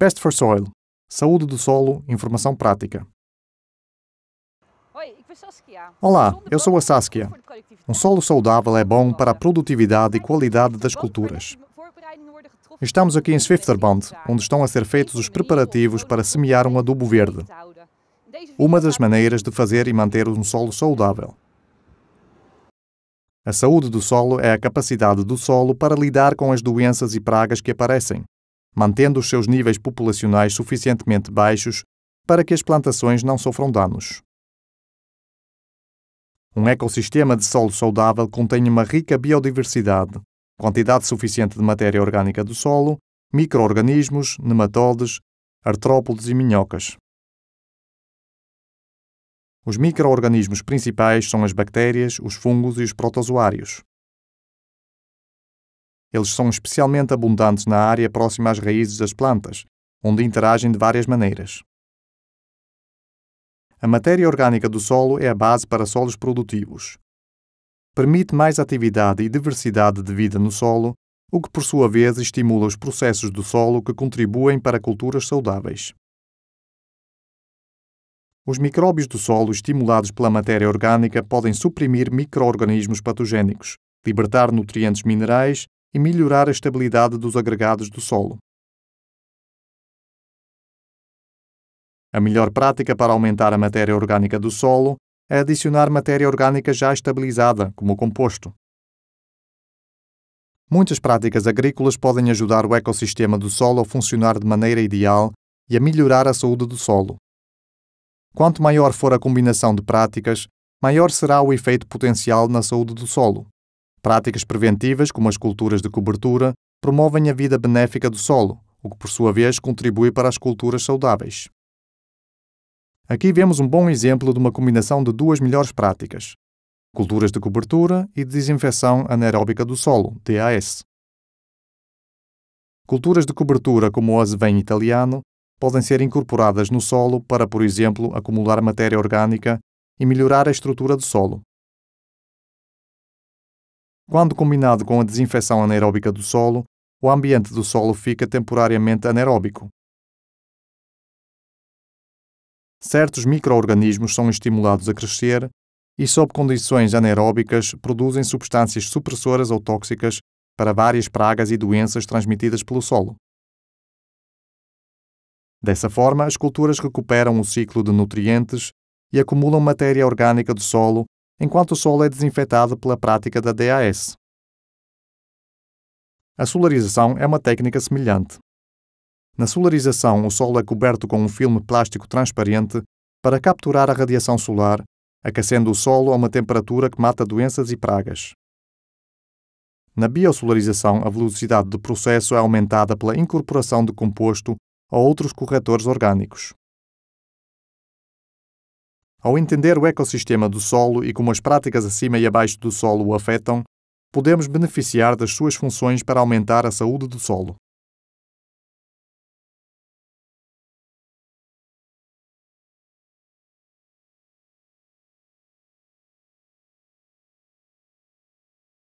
Best for Soil Saúde do solo, informação prática. Olá, eu sou a Saskia. Um solo saudável é bom para a produtividade e qualidade das culturas. Estamos aqui em Swifterband, onde estão a ser feitos os preparativos para semear um adubo verde. Uma das maneiras de fazer e manter um solo saudável. A saúde do solo é a capacidade do solo para lidar com as doenças e pragas que aparecem, mantendo os seus níveis populacionais suficientemente baixos para que as plantações não sofram danos. Um ecossistema de solo saudável contém uma rica biodiversidade, quantidade suficiente de matéria orgânica do solo, microorganismos, nematodes, artrópodes e minhocas. Os microorganismos principais são as bactérias, os fungos e os protozoários. Eles são especialmente abundantes na área próxima às raízes das plantas, onde interagem de várias maneiras. A matéria orgânica do solo é a base para solos produtivos. Permite mais atividade e diversidade de vida no solo, o que por sua vez estimula os processos do solo que contribuem para culturas saudáveis. Os micróbios do solo estimulados pela matéria orgânica podem suprimir microorganismos patogénicos, libertar nutrientes minerais e melhorar a estabilidade dos agregados do solo. A melhor prática para aumentar a matéria orgânica do solo é adicionar matéria orgânica já estabilizada, como o composto. Muitas práticas agrícolas podem ajudar o ecossistema do solo a funcionar de maneira ideal e a melhorar a saúde do solo. Quanto maior for a combinação de práticas, maior será o efeito potencial na saúde do solo. Práticas preventivas, como as culturas de cobertura, promovem a vida benéfica do solo, o que por sua vez contribui para as culturas saudáveis. Aqui vemos um bom exemplo de uma combinação de duas melhores práticas: culturas de cobertura e desinfecção anaeróbica do solo, DAS. Culturas de cobertura, como o azevém italiano, podem ser incorporadas no solo para, por exemplo, acumular matéria orgânica e melhorar a estrutura do solo. Quando combinado com a desinfecção anaeróbica do solo, o ambiente do solo fica temporariamente anaeróbico. Certos microorganismos são estimulados a crescer e, sob condições anaeróbicas, produzem substâncias supressoras ou tóxicas para várias pragas e doenças transmitidas pelo solo. Dessa forma, as culturas recuperam o ciclo de nutrientes e acumulam matéria orgânica do solo enquanto o solo é desinfetado pela prática da DAS. A solarização é uma técnica semelhante. Na solarização, o solo é coberto com um filme plástico transparente para capturar a radiação solar, aquecendo o solo a uma temperatura que mata doenças e pragas. Na biosolarização, a velocidade do processo é aumentada pela incorporação de composto ou outros corretores orgânicos. Ao entender o ecossistema do solo e como as práticas acima e abaixo do solo o afetam, podemos beneficiar das suas funções para aumentar a saúde do solo.